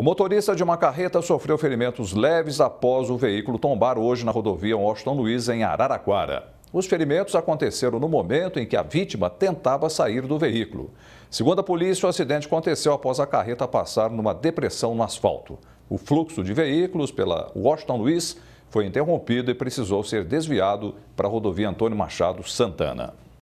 O motorista de uma carreta sofreu ferimentos leves após o veículo tombar hoje na rodovia Washington Luiz, em Araraquara. Os ferimentos aconteceram no momento em que a vítima tentava sair do veículo. Segundo a polícia, o acidente aconteceu após a carreta passar numa depressão no asfalto. O fluxo de veículos pela Washington Luiz foi interrompido e precisou ser desviado para a rodovia Antônio Machado Santana.